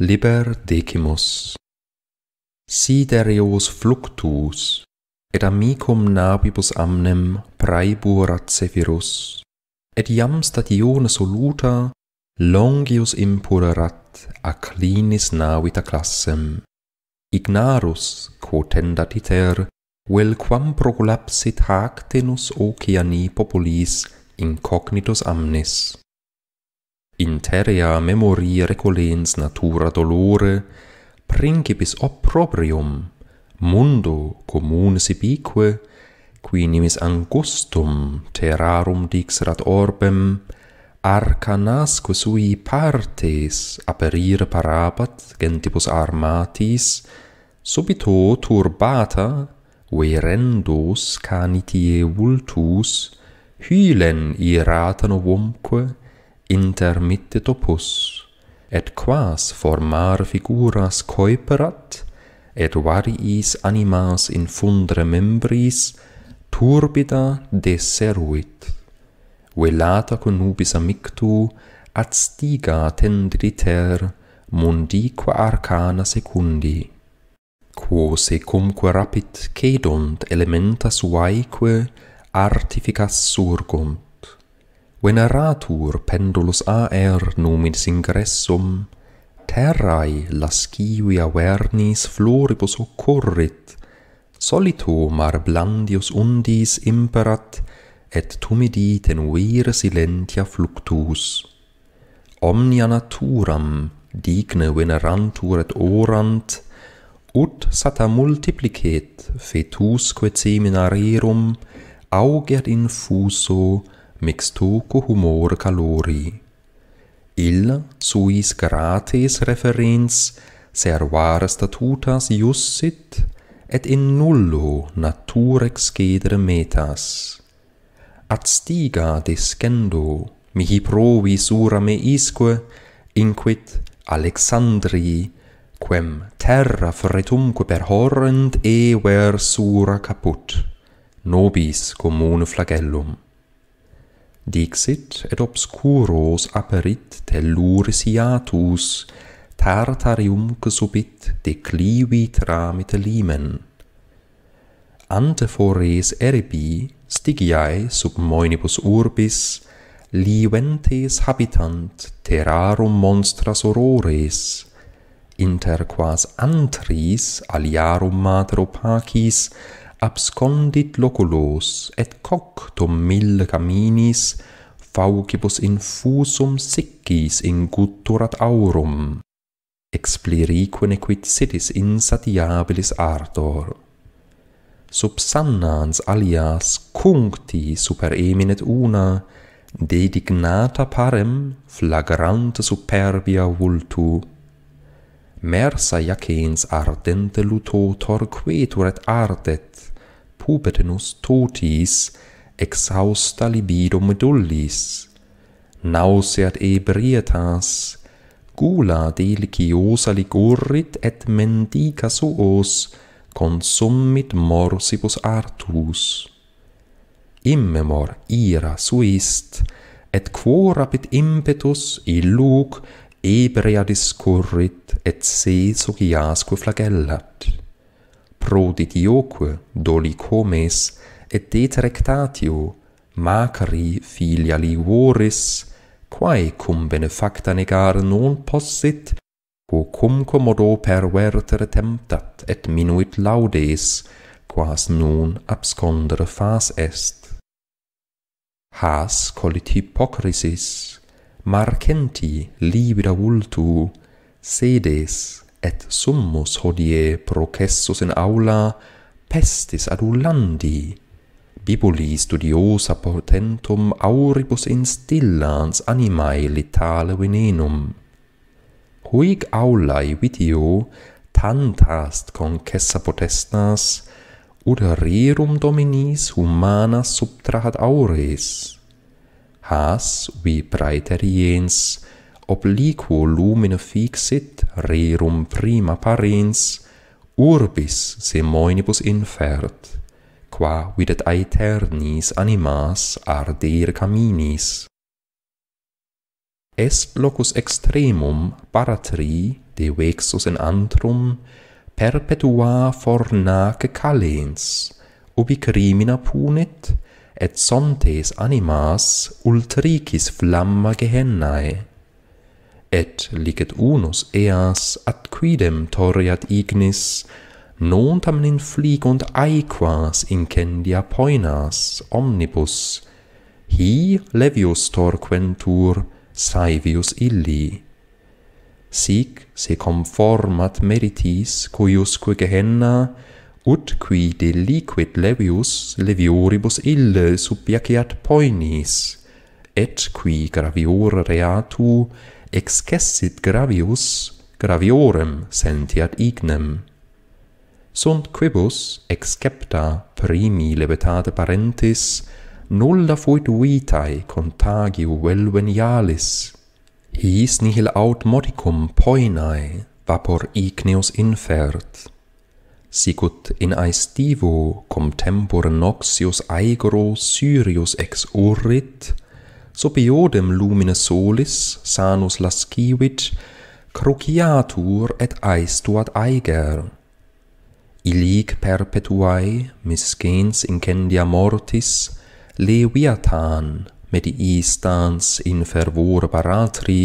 liber decimus siderius fluctus et amicum nabibus amnem praebura cephirus et iam statione soluta longius impulerat aclinis navita classem ignarus TENDAT iter vel quam proculapsit hactenus oceani populis incognitus amnis interia memori recolens natura dolore, principis opprobrium, mundo comune sibique, qui nimis angustum terrarum dixerat orbem, arcanas nasque sui partes aperire parabat gentibus armatis, subito turbata, verendos canitie vultus, hylen iratano vomque, inter mitte topus et quas formar figuras coeperat et variis animas in fundre membris turbida deseruit velata connubis amictu ad stiga tendriter mundi arcana secundi quo se cumque rapit cedunt elementa suaeque artificas surgunt veneratur pendulus aer numis ingressum, terrae lascivia vernis floribus occurrit, solito mar blandius undis imperat, et tumidi tenuire silentia fluctus. Omnia naturam, digne venerantur et orant, ut sata multiplicet fetusque seminarerum auger in fuso, mixtuco humor calori. Il suis gratis referens servar statutas iussit et in nullo naturex cedere metas. At stiga descendo mihi provi sura me isque inquit Alexandri quem terra fretumque per horrent e ver sura caput nobis commune flagellum dixit et obscuros aperit telluris iatus, tartarium que subit declivi tramite limen. Antefores eribi, stigiae sub moenibus urbis, liventes habitant terrarum monstras horores, inter quas antris aliarum mater opacis abscondit loculos et coctum mille caminis faucibus infusum siccis in gutturat aurum expliriqu nequit sitis insatiabilis ardor subsannans alias cuncti super eminet una dedignata parem flagrante superbia vultu mersa jacens ardente lutotor quetur et ardet pubertinus totis exhausta libido medullis nauseat ebrietas gula deliciosa ligurrit et mendica suos consumit morsibus artus immemor ira suist et quo rapit impetus illuc ebria discurrit et se sugiasque flagellat pro digioque doli comes et detrectatio macri filia voris, quae cum benefacta negar non possit quo cum commodo pervertere temptat et minuit laudes quas non abscondere fas est has colit hypocrisis marcenti libida vultu sedes et summus hodie processus in aula pestis ad ullandi, bibuli studiosa potentum auribus instillans animae litale venenum. Huig aulae vitio tantast concessa potestas, ud rerum dominis humana subtrahat aures, has vi praeteriens, obliquo lumine fixit rerum prima parens urbis se infert qua videt aeternis animas ardere caminis est locus extremum paratri de vexus in antrum perpetua fornac calens ubi crimina punit et sontes animas ultricis flamma gehennae et licet unus eas ad quidem toriat ignis, non tamen infligunt aequas incendia poenas omnibus, hi levius torquentur saevius illi. Sic se conformat meritis cuiusque gehenna, ut qui deliquit levius levioribus ille subiaciat poenis, et qui graviur reatu, excessit gravius graviorem sentiat ignem sunt quibus excepta primi levitate parentis nulla fuit vitae contagio velvenialis his nihil aut modicum poenae vapor igneus infert sicut in aestivo cum tempore noxius aegro syrius ex urrit sopiodem lumine solis sanus lascivit, crociatur et aestuat aiger illic perpetuae miskens in mortis leviatan medii in fervor baratri,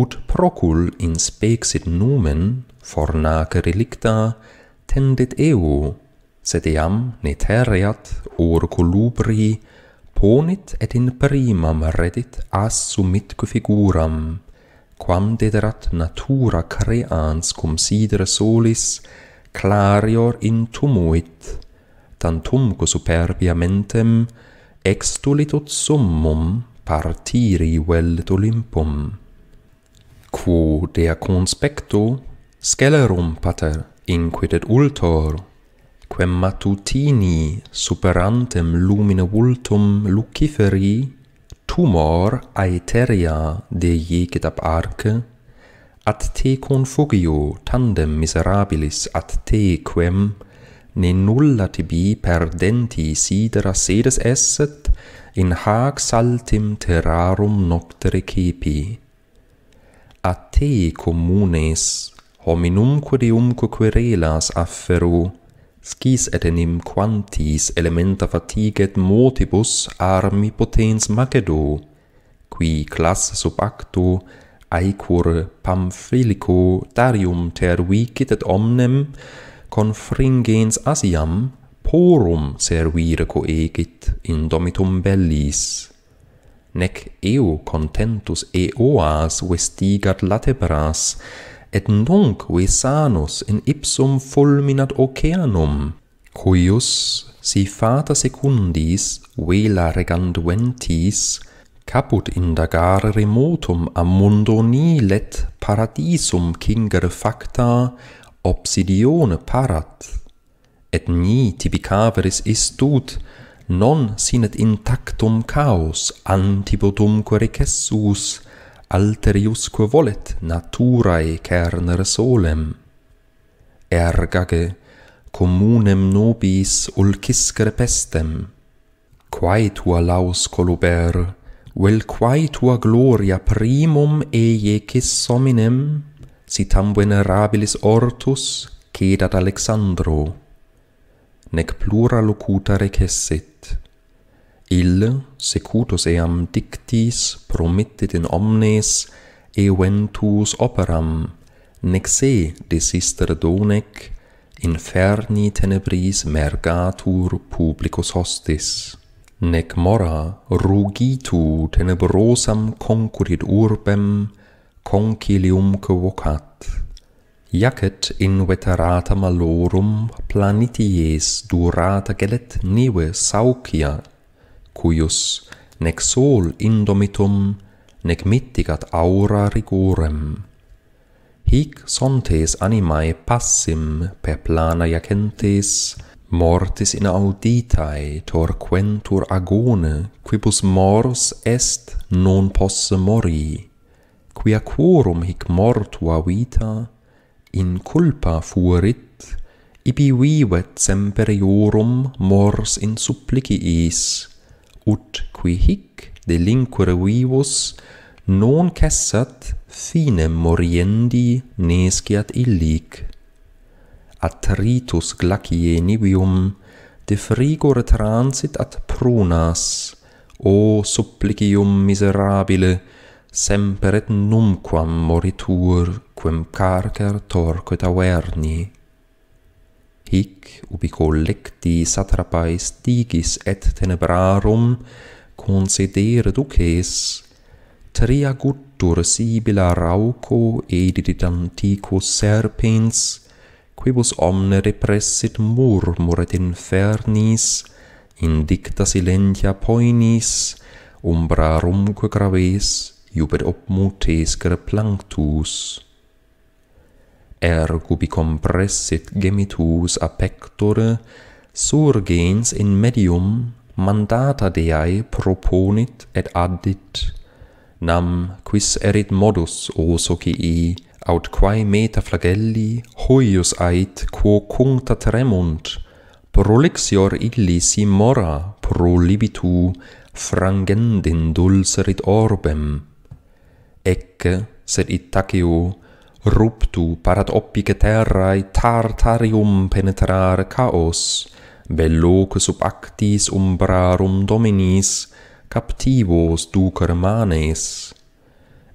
ut procul in spexit numen forna relicta tendit eo sed iam ne terreat orculubri ponit et in primam reddit as sumitque figuram, quam dederat natura creans cum sidere solis, clarior in tumuit, tantumque superbia mentem, extulit ut summum partiri velt olympum. Quo dea conspecto, scelerum pater, inquidet ultor, quem matutini superantem lumine vultum luciferi tumor aeteria de jecet ab arce ad te confugio tandem miserabilis ad te quem ne nulla tibi perdenti sidera sedes esset in hac saltim terrarum noctere cepi ad te communes hominum quodiumque querelas afferu Scis et enim quantis elementa fatiget motibus armi potens macedo, qui class sub acto aequur pamphilico darium ter vicit et omnem confringens asiam porum servire coegit in domitum bellis. Nec eo contentus eoas vestigat latebras, et nunc visanus in ipsum fulminat oceanum, cuius si fata secundis vela reganduentis caput indagare remotum a mundo paradisum cingere facta obsidione parat et ni typicaveris istut non sinet intactum caos antibodum quericessus alterius quo volet naturae cerner solem ergage communem nobis ulcis crepestem quae tua laus coluber vel quae tua gloria primum eje quis sominem si tam venerabilis ortus cedat Alexandro nec plura locuta recessit Ille secutus eam dictis promittit in omnes eventus operam, nec se desistere donec inferni tenebris mergatur publicus hostis, nec mora rugitu tenebrosam concurit urbem concilium vocat, jacet in veterata malorum planities durata gelet nive saucia cuius nec sol indomitum nec mitigat aura rigorem hic sontes animae passim per plana jacentes mortis in auditae torquentur agone quibus mors est non posse mori quia quorum hic mortua vita in culpa fuerit ibi vivet semperiorum mors in supplicis ut qui hic delinquere vivus non cessat fine moriendi nesciat illic atritus glacie nivium de frigor transit ad prunas o supplicium miserabile semper et numquam moritur quem carcer torquet averni hic ubi collecti satrapaes digis et tenebrarum concedere duces tria guttur sibila rauco edidit anticus serpens quibus omne repressit murmuret infernis in dicta silentia poenis umbrarum graves, iubet op mutes ergo bi compressit gemitus a pectore surgens in medium mandata dei proponit et addit nam quis erit modus o socii aut quae meta flagelli hoius ait quo cuncta tremunt prolixior illi si mora pro libitu frangendin dulcerit orbem ecce sed itaceo ruptu parat oppi terrae tartarium penetrar chaos veloque sub actis umbrarum dominis captivos ducer manes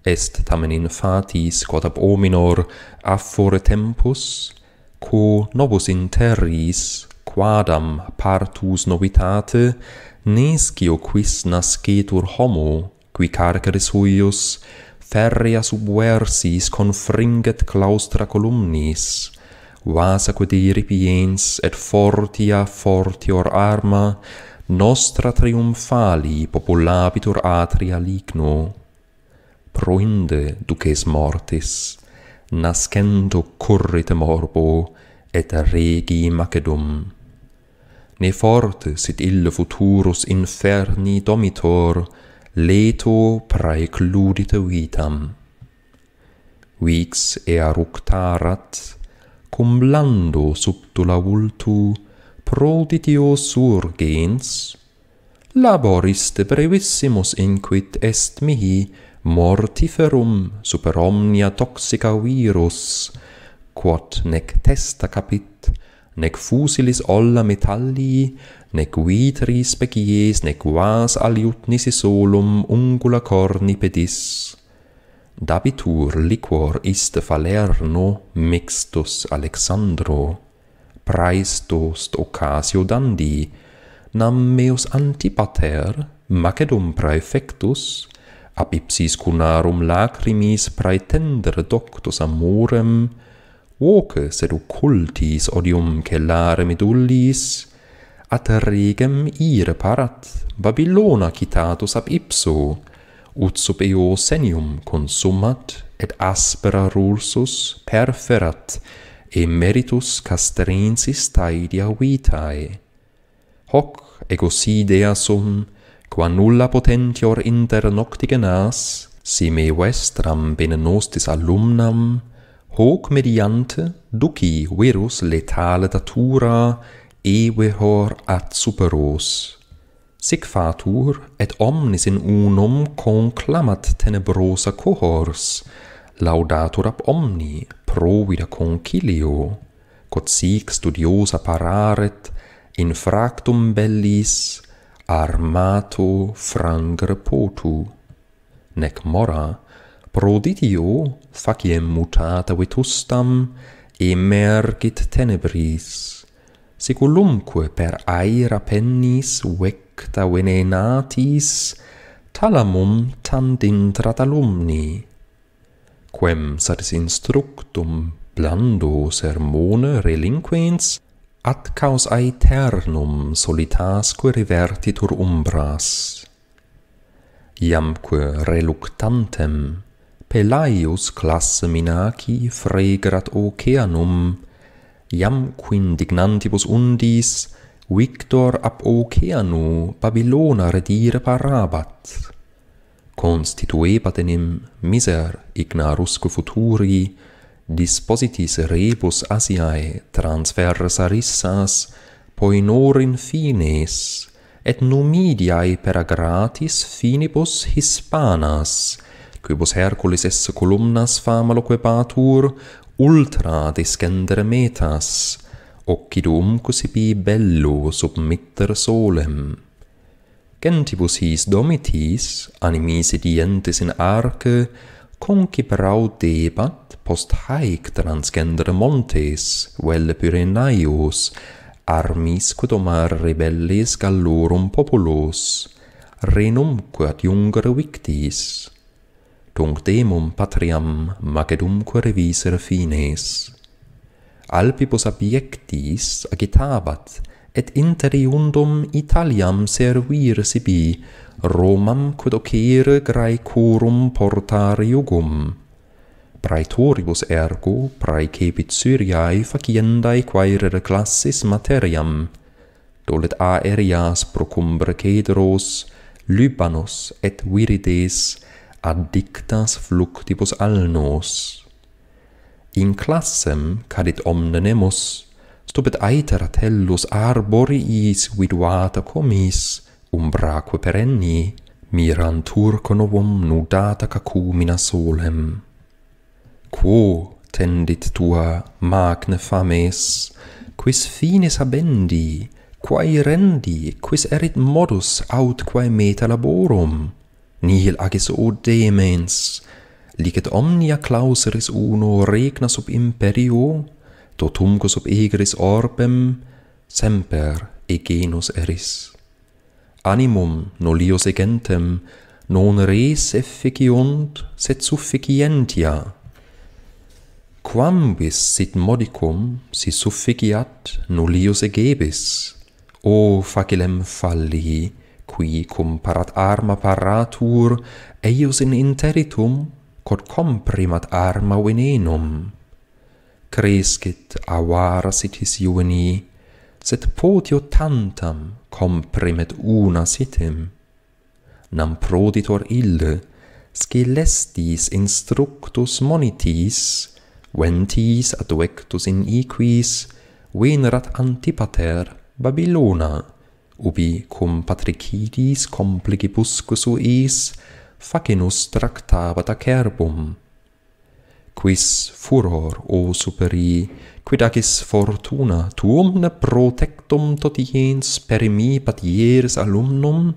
est tamen in fatis quod ab ominor affore tempus quo novus in terris quadam partus novitate nescio quis nascetur homo qui carceris huius ferria subversis confringet claustra columnis, vasa quid iripiens et fortia fortior arma, nostra triumfali populabitur atria ligno. Proinde, duces mortis, nascendo currit morbo, et regi Macedum. Ne forte sit ille futurus inferni domitor, leto praecludit vitam. Vix ructarat, cum blando subtula vultu, proditio surgens, laboris de brevissimus inquit est mihi mortiferum super omnia toxica virus, quod nec testa capit, nec fusilis olla metallii, nec vit ris pecies, nec vas aliut nisi solum ungula corni pedis. Dabitur liquor ist falerno mixtus Alexandro, praestost ocasio dandi, nam meus antipater, macedum praefectus, ab ipsis cunarum lacrimis praetendere doctus amorem, voce sed occultis odium celare medullis, at regem ire parat babylona citatus ab ipso ut sub senium consummat et aspera rursus perferat e meritus castrensis taidia vitae hoc ego sidea sum qua nulla potentior inter noctige nas si me vestram bene nostis alumnam hoc mediante duci virus letale datura evehor hor at superos. Sic fatur, et omnis in unum conclamat tenebrosa cohors, laudatur ab omni, provida concilio, quod sic studiosa pararet, in fractum bellis, armato frangre potu. Nec mora, proditio, faciem mutata vetustam, emergit tenebris, Siculumque per aera pennis vecta venenatis talamum tandintrat tratalumni, quem satis instructum blando sermone relinquens, ad caus aeternum solitasque revertitur umbras. Iamque reluctantem Pelaius classe minaci fregrat oceanum, iam quin dignantibus undis victor ab oceanu babylona redire parabat constituebat enim miser ignarusque futuri dispositis rebus asiae transversarissas poenor poenorin fines et numidiae per gratis finibus hispanas quibus hercules esse columnas fama loque patur ultra discendere metas, occidum cusibi bello submitter solem. Gentibus his domitis, animis idientis in arce, concibrau debat post haec transgendere montes, vel Pyrenaeus, armis quod omar rebellis gallorum populos, renumque ad iungere victis.» dunc demum patriam macedumque quo revisere fines alpibus abiectis agitabat et interiundum italiam servire sibi romam quod occere graecorum portare iugum praetoribus ergo praecepit syriae faciendae quaere reclassis materiam dolet aereas procumbre Cedros, lupanos et virides addictas fluctibus alnos in classem cadit omnenemus stupet aeter atellus arboriis viduata comis umbraque perenni mirantur conovum nudata cacumina solem quo tendit tua magne fames quis finis habendi quae rendi quis erit modus aut quae meta laborum nihil agis o demens licet omnia clauseris uno regna sub imperio totum quos sub egris orbem semper egenus eris animum nolios egentem non res efficiunt sed sufficientia quam bis sit modicum si sufficiat nolios egebis o facilem falli qui cum parat arma paratur eius in interitum quod comprimat arma venenum crescit avara sitis juveni sed potio tantam comprimet una sitem nam proditor ille scelestis instructus monitis ventis adoectus in equis venerat antipater Babilona, ubi cum patricidis compligibus suis facinus tractabat acerbum. Quis furor, o superi, quid acis fortuna tuum ne protectum totiens per mi patieris alumnum?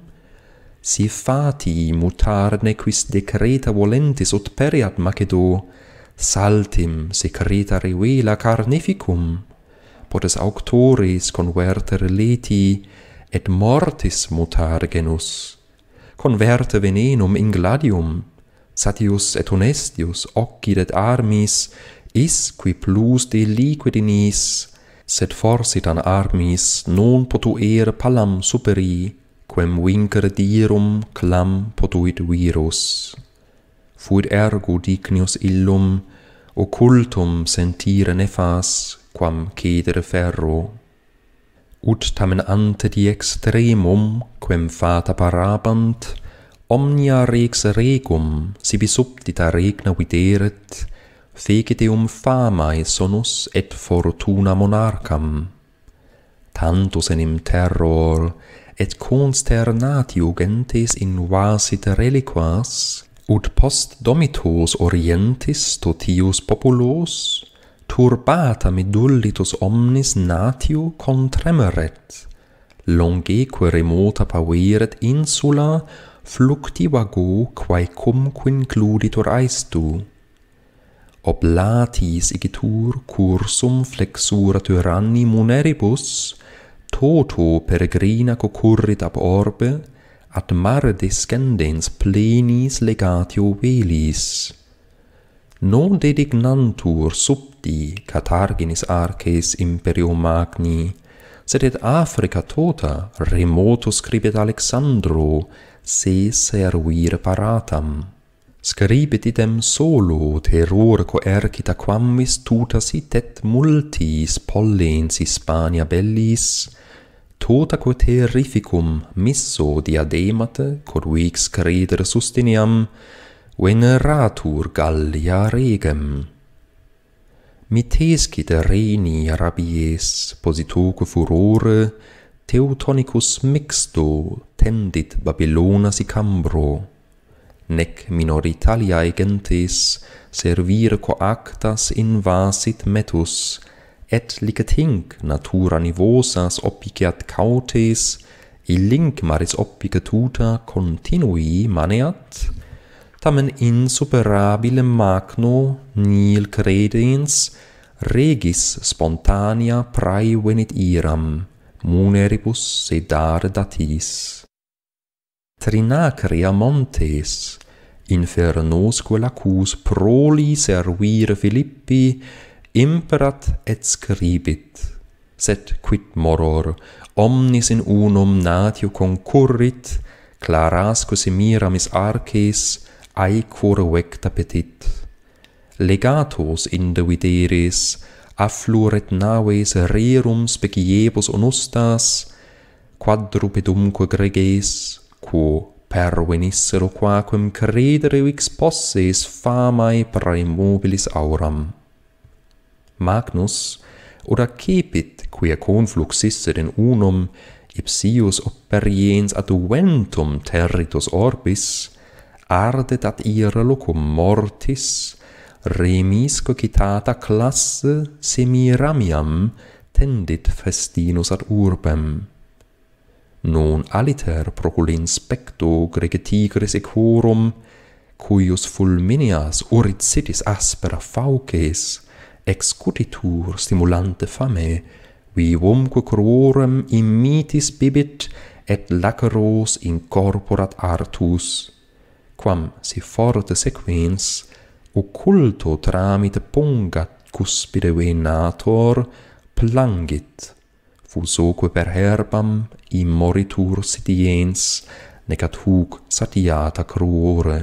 Si fati mutarne quis decreta volentis ut periat Macedo, saltim secreta rivela carnificum, potes auctoris convertere leti, et mortis mutar genus converte venenum in gladium satius et honestius occidet armis is qui plus de liquidinis sed forsit an armis non potuere palam superi quem vincere dirum clam potuit virus fuit ergo dignus illum occultum sentire nefas quam cedere ferro ut tamen ante die extremum quem fata parabant omnia rex regum sibi subdita regna videret fegeteum famae sonus et fortuna monarcham tantus enim terror et consternatio gentes invasit reliquas ut post domitos orientis totius populos turbata mi omnis natio contremeret, longeque remota paueret insula flucti vago quae cum quincluditur aistu. Ob latis igitur cursum flexura tyranni muneribus, toto peregrina cocurrit ab orbe, at mare descendens plenis legatio velis non dedignantur subdi Catarginis arces imperium magni, sed et Africa tota remoto scribet Alexandro se servir paratam. Scribit idem solo terror coercita quamvis tuta sit et multis pollens Hispania bellis, tota quo terrificum misso diademate, quod vix credere susteniam, veneratur gallia regem. Mitescit reni rabies positoque furore, teutonicus mixto tendit Babylona sicambro, nec minor Italiae gentes servir co invasit metus, et licet hinc natura nivosas opiciat cautes, illinc maris opicatuta continui maneat, tamen insuperabile magno, nil credens, regis spontanea prae venit iram, muneribus sedare datis. Trinacria montes, infernos quel acus proli servire Filippi, imperat et scribit, set quid moror omnis in unum natio concurrit, clarasque imiramis arces ai cor vec tapetit legatos in videris affluret naves rerum speciebus onustas quadrupedumque greges quo pervenissero qua credere vix posses famae praemobilis auram magnus oder cepit quia confluxisse in unum ipsius operiens ad ventum territus orbis ardet ad ira locum mortis, remisco citata classe semiramiam tendit festinus ad urbem. Non aliter proculin specto grege tigris equorum, cuius fulminias uricitis aspera fauces, excutitur stimulante fame, vivumque cruorem imitis bibit et laceros incorporat artus quam si forte sequens occulto tramit pungat cuspide venator plangit fusoque per herbam in moritur sitiens necat huc satiata cruore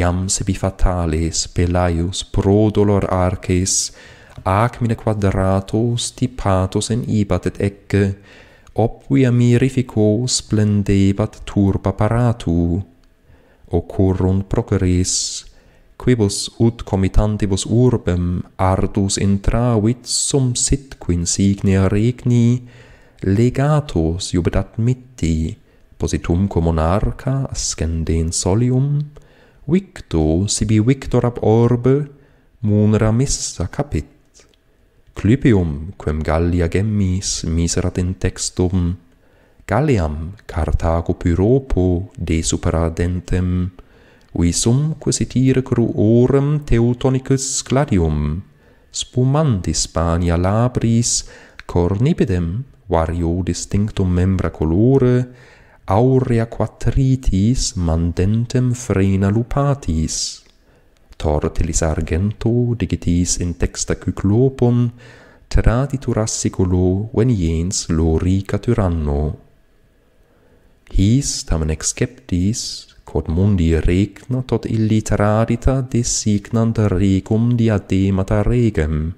iam sibi fatales pelaius pro dolor arces acmine quadrato stipatos in et ecce obvia mirifico splendebat turba paratu occurrun proceris, quibus ut comitantibus urbem ardus intravit sum sit quin signia regni legatus iubidat mitti, positum cum monarca ascendens solium, victo sibi victor ab orbe munera missa capit. Clipium, quem Gallia gemmis, miserat in textum, Galliam Carthago Pyropo de superadentem visum quisitire cruorum Teutonicus Gladium spumanti Spania labris cornipidem vario distinctum membra colore aurea quatritis mandentem frena lupatis tortilis argento digitis in texta cyclopum traditur assiculo veniens lorica tyranno His tamen exceptis, sceptis, quod mundi regnat, tot illi designant regum diademata regem.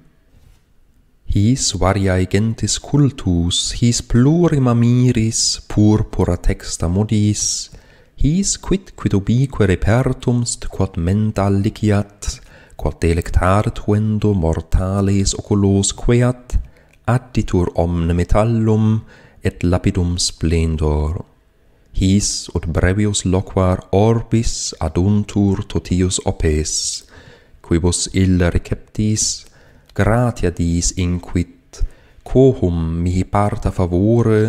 His variae gentis cultus, his plurima miris, purpura texta modis, his quid quid ubique repertumst quod menta liciat, quod delectartuendo mortales oculos queat, additur omne metallum et lapidum splendor, His, ut brevius loquar, orbis aduntur totius opes, quibus illa receptis, gratia dies inquit, quohum mihi parta favore,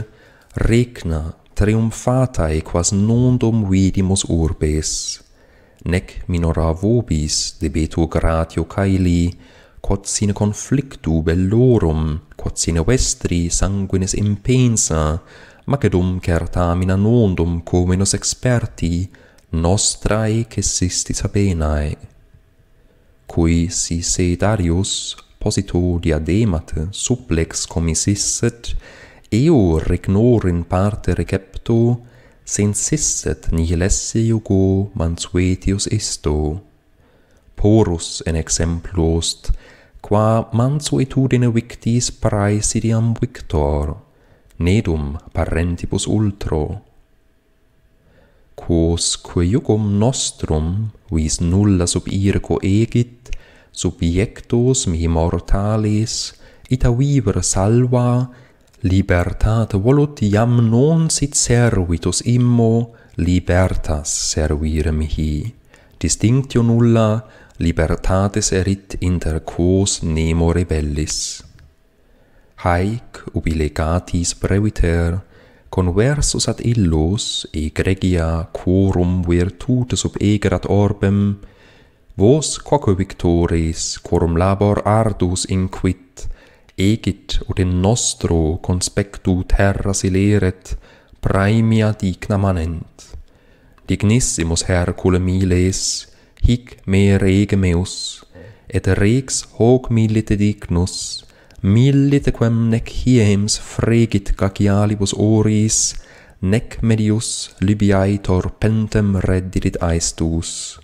regna triumfatae quas nondum vidimus urbes, Nec minora vobis debetur gratio caeli, quod sine conflictu bellorum, quod sine vestri sanguinis impensa, macedum certamina nondum cominos experti nostrae sisti habenae. Cui si se Darius posito diademat supplex comisisset, eo regnor in parte recepto, sensisset nihil esse iugo mansuetius isto. Porus en exemplost, qua mansuetudine victis praesidiam victor, nedum parentibus ultro. Quos que jugum nostrum, vis nulla sub irco egit, subiectus mi mortalis, ita viver salva, libertat volut iam non sit servitus immo, libertas servire mihi. Distinctio nulla, libertates erit inter quos nemo rebellis.' haec ubi legatis breviter conversus ad illos e gregia quorum virtutes ob egerat orbem, vos coque victoris quorum labor ardus inquit, egit ut in nostro conspectu terra sileret praemia digna manent. Dignissimus Hercule miles, hic me rege meus, et rex hoc milite dignus, millite quem nec hiems fregit cacialibus oris, nec medius Libiae torpentem reddidit aestus.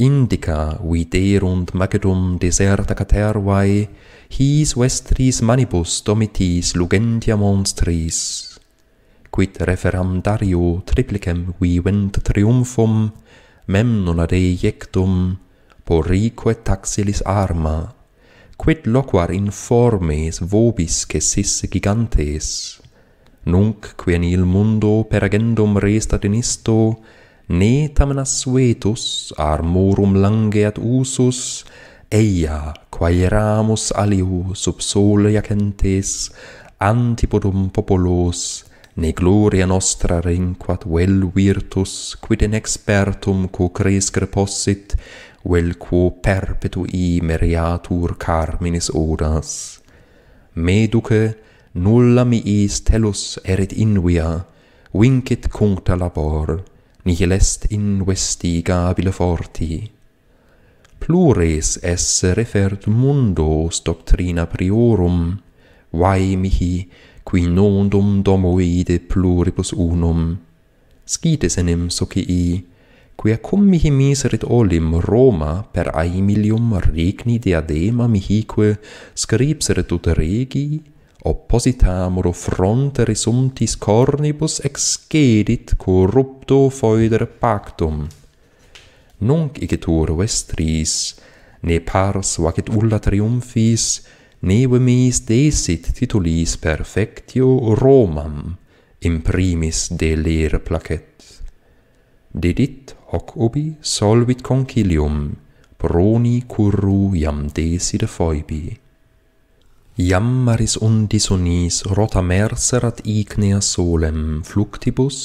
Indica viderunt magedum deserta catervae, his vestris manibus domitis lugentia monstris. Quid referam Dario triplicem vivent triumfum, mem non adeiectum, porrique taxilis arma quid loquar in formes vobis que sis gigantes? Nunc, quen il mundo per agendum restat in isto, ne tamen asuetus armorum lange at usus, eia, quae eramus aliu sub sole jacentes antipodum populos, ne gloria nostra renquat vel virtus, quid in expertum co crescere possit, vel quo perpetui meriatur carminis odas. Meduce nulla miis telus erit invia, vincit cuncta labor, nihil est investigabile forti. Plures esse refert mundos doctrina priorum, vai mihi, qui nondum domoide pluribus unum, scites enim socii, quia cum mihi miserit olim Roma per Aemilium regni diadema mihique scripserit ut regi, oppositamur fronte resumtis cornibus excedit corrupto foeder pactum. Nunc igetur vestris, ne pars vacet ulla triumfis, ne vemis desit titulis perfectio Romam, imprimis de placet. Dedit hoc ubi solvit concilium proni curru iam desid foibi. Iam maris undis unis rota merserat ignea solem fluctibus,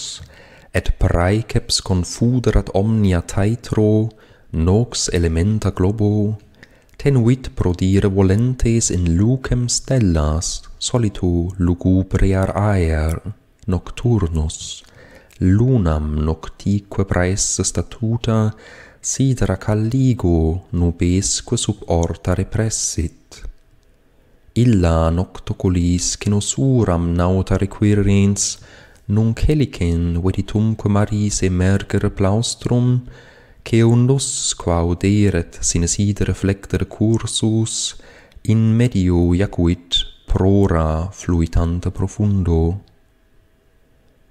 et praeceps confuderat omnia taitro, nox elementa globo, tenuit prodire volentes in lucem stellas solitu lugubriar aer nocturnus, lunam noctique praesse statuta, sidra calligo nubesque sub orta repressit. Illa noctoculis cinos uram nauta requirrens, nunc helicen veditumque maris emergere plaustrum, che unus qua uderet sine sidere flecter cursus, in medio jacuit prora fluitante profundo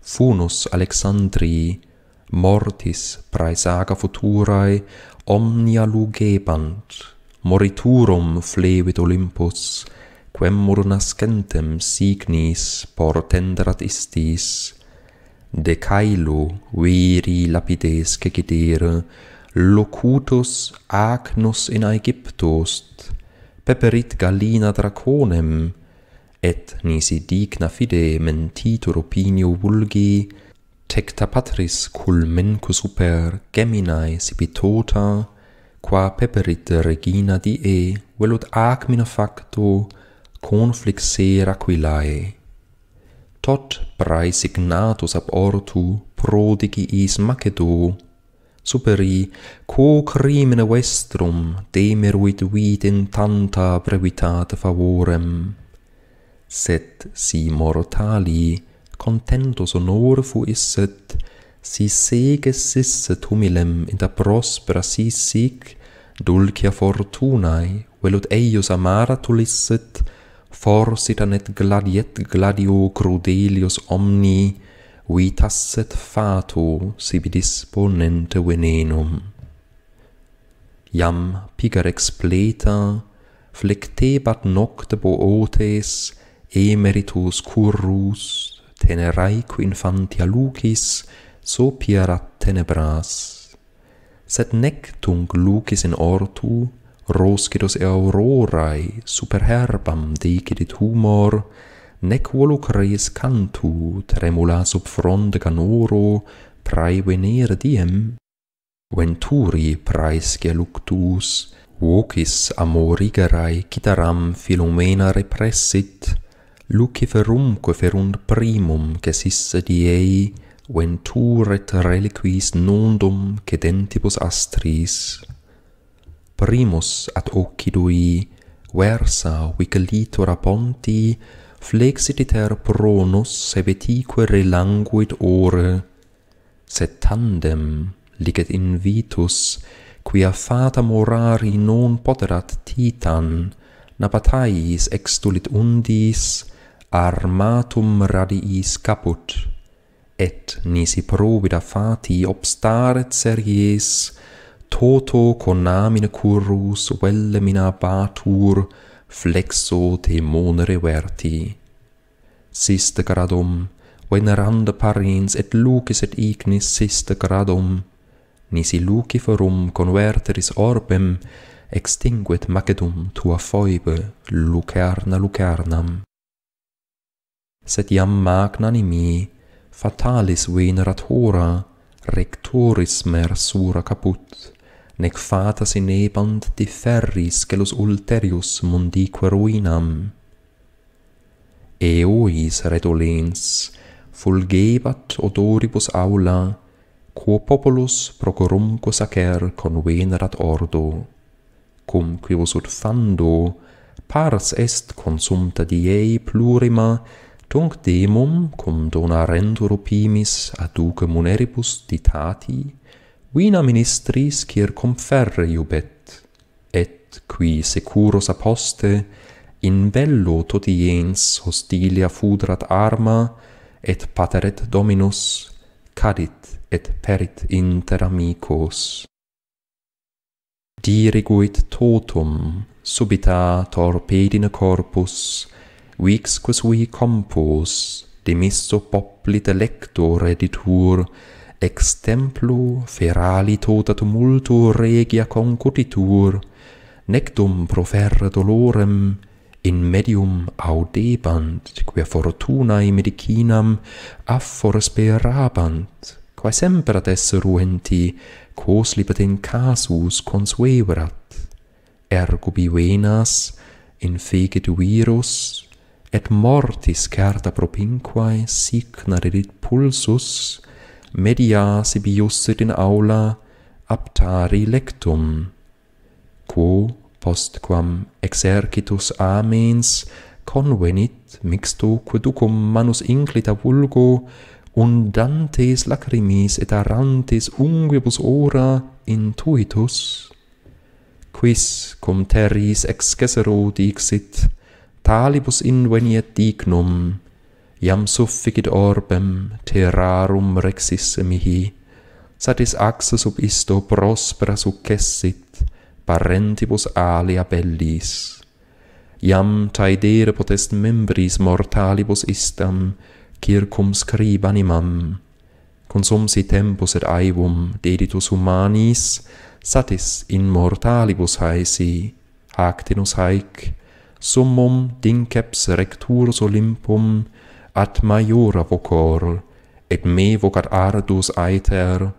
funus Alexandri mortis praesaga futurae omnia lugebant moriturum flevit Olympus quem mur nascentem signis portenderat istis de caelo viri lapides que locutus acnus in aegyptost peperit galina draconem et nisi digna fide mentitur opinio vulgi, tecta patris cul mencus super geminae sipitota, qua peperit regina die, velut acmina facto, conflixer aquilae. Tot prae signatus ab ortu prodigi is macedo, superi quo crimine vestrum demeruit vid in tanta brevitate favorem sed si mortali contentus honor fuisset, si seges sisset humilem in ta prospera si sic, dulcia fortunae, velut eius amara tulisset, forsit anet gladiet gladio crudelius omni, vitasset fatu sibi disponente venenum. Iam pigar pleta, flectebat nocte bootes, emeritus currus teneraeque infantia lucis sopierat tenebras sed nec tung lucis in ortu roscidus aurorae super herbam digidit humor nec volucris cantu tremula sub fronde canoro prae venere diem venturi praescia luctus vocis amorigerae citaram filumena repressit Luciferumque ferund primum cesisse diei, venturet reliquis nondum cedentibus astris. Primus ad ocidui, versa vicalitura ponti, flexititer pronus sebetique relanguit ore. Sed tandem licet invitus, quia fata morari non poterat titan, nabataeis extulit undis, armatum radiis caput et nisi provida fati obstaret series toto conamine currus velle mina batur flexo temonere verti Siste gradum venerande parens et lucis et ignis siste gradum nisi luciferum converteris orbem extinguet macedum tua foibe lucerna lucernam sed iam magnanimi fatalis venerat hora rectoris mer sura caput nec fatas in ebant differis celus ulterius mundique ruinam eois redolens fulgebat odoribus aula quo populus procurumque sacer convenerat ordo cum quibus ut fando pars est consumta diei plurima Donc demum cum dona opimis rupimis duce muneribus ditati, vina ministris cir conferre iubet, et qui securus aposte in bello totiens hostilia fudrat arma, et pateret dominus, cadit et perit inter amicos. Diriguit totum, subita torpedine corpus, vix quos vi compos de misto populi delecto reditur ex templo ferali tota tumulto regia concutitur nectum proferre dolorem in medium audebant quia fortuna in medicinam affor sperabant quasi semper esse ruenti quos libet in casus consueverat. ergo venas in fege virus, et mortis carta propinquae sic pulsus media sibi iussit in aula aptari lectum, quo postquam exercitus amens convenit mixto quiducum manus inclita vulgo undantes lacrimis et arantes unguibus ora intuitus, quis cum terris excesero dixit, talibus inveniet dignum, iam sufficit orbem terrarum rexis mihi, satis axis sub isto prospera successit, parentibus alia bellis. Iam taedere potest membris mortalibus istam, circum scrib animam, consumsi tempus et aivum deditus humanis, satis in mortalibus haesi, actinus haec, summum dinceps recturus olympum at majora vocor et me vocat ardus aeter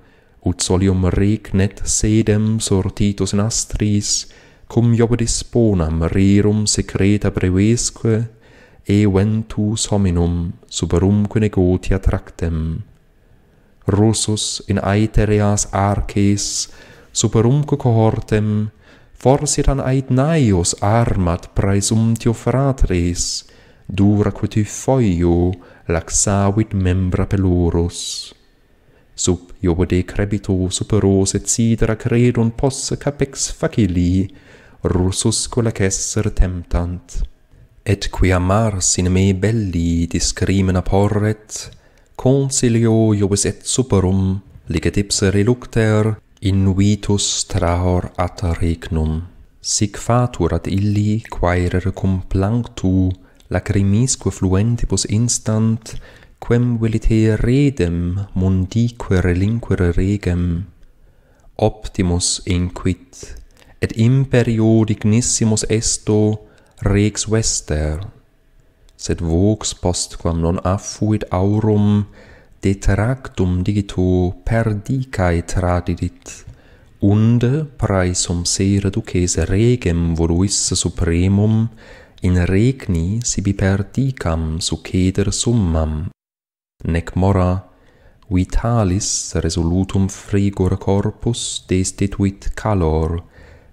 ut solium regnet sedem sortitus nastris cum iob disponam rerum secreta brevesque e ventus hominum superumque negotia tractem rosus in aeterias arces superumque cohortem forsit an ait armat praesumtio tio fratris, dura quet foio laxavit membra pelurus. Sub iobede crebito superos et sidra credon posse capex facili, russus colacesser temptant. Et quia mars in me belli discrimina porret, concilio iobes et superum, licet ipse relucter, invitus trahor at regnum sic fatur ad illi quaerere cum planctu lacrimisque fluentibus instant quem velit redem mundique relinquere regem optimus inquit et imperio dignissimus esto rex wester sed vox postquam non affuit aurum detractum digito perdicae tradidit, unde praesum se ducese regem voluisse supremum in regni sibi perdicam suceder summam, nec mora vitalis resolutum frigor corpus destituit calor,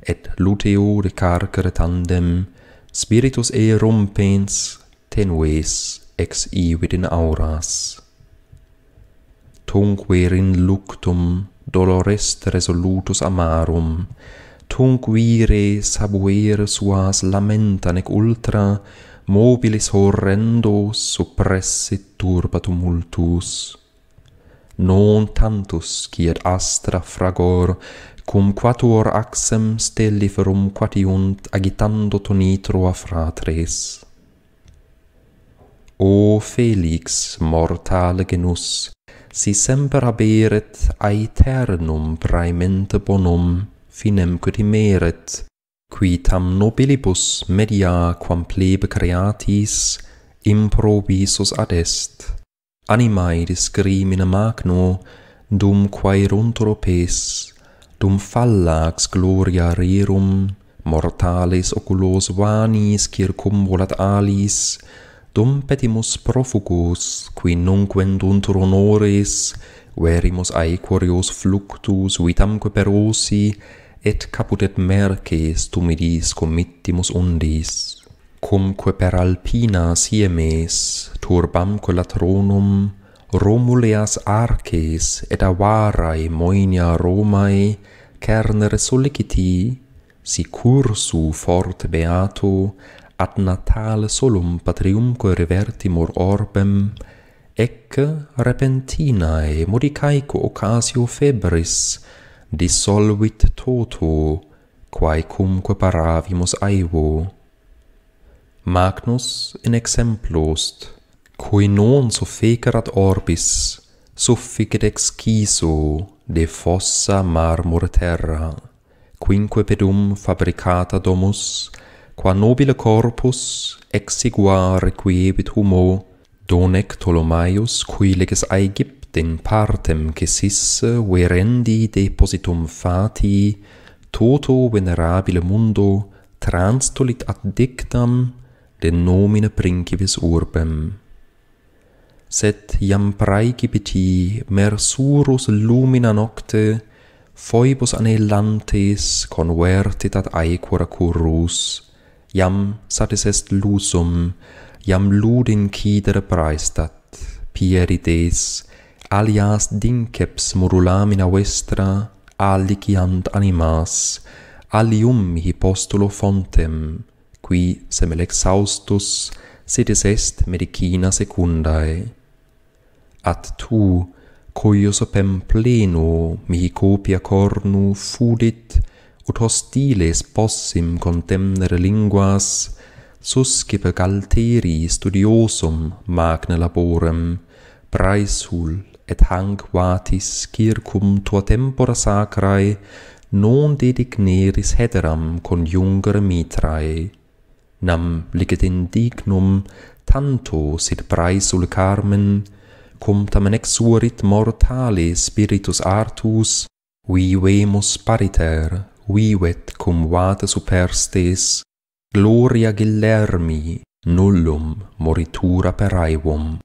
et luteo recarcere tandem spiritus e rumpens tenues ex ivit in auras tunque in luctum dolorest resolutus amarum tunc vire sabuer suas lamenta nec ultra mobilis horrendo suppressit turba tumultus non tantus quid astra fragor cum quatuor axem stelliferum quatiunt agitando tonitro a fratres o felix mortale genus si semper aberet aeternum praemente bonum finem quid qui tam nobilibus media quam plebe creatis improvisus adest animae discrimina magno dum quae runtropes dum fallax gloria rerum mortalis oculos vanis circum volat alis dum petimus profugus, qui nunc venduntur honoris, verimus curios fluctus vitamque per osi, et caput et merces tumidis comittimus undis. Cumque per alpina siemes, turbamque latronum, Romuleas arces et avarae moenia Romae cernere solliciti, si cursu fort beato, ad natale solum patriumque revertimur orbem, ec repentinae modicaeco ocasio febris dissolvit toto, quae cumque paravimus aevo. Magnus in exemplost, cui non sofecerat orbis, sufficit exquiso de fossa marmor terra, quinque pedum fabricata domus, qua nobile corpus exigua requiebit humo, donec Ptolomaeus cui leges Aegyptin partem cesisse verendi depositum fati, toto venerabile mundo transtolit ad dictam de nomine principis urbem. Sed iam praegibiti mersurus lumina nocte foibus anelantes convertit ad aequora currus, iam satis est lusum, iam lud in cider praestat, pierides, alias dinceps murulamina vestra, aliciant animas, alium hipostulo fontem, qui, semel exhaustus, austus, sedes est medicina secundae. At tu, coios opem pleno, mihi copia cornu, fudit, ut hostiles possim contemnere linguas, suscipe per studiosum magna laborem, praesul et hanc vatis circum tua tempora sacrae non dedigneris hederam conjungere mitrae. Nam licet indignum tanto sit praesul carmen, cum tamen exuerit mortale spiritus artus, vi vemus pariter vivet cum vata superstes, gloria gillermi nullum moritura per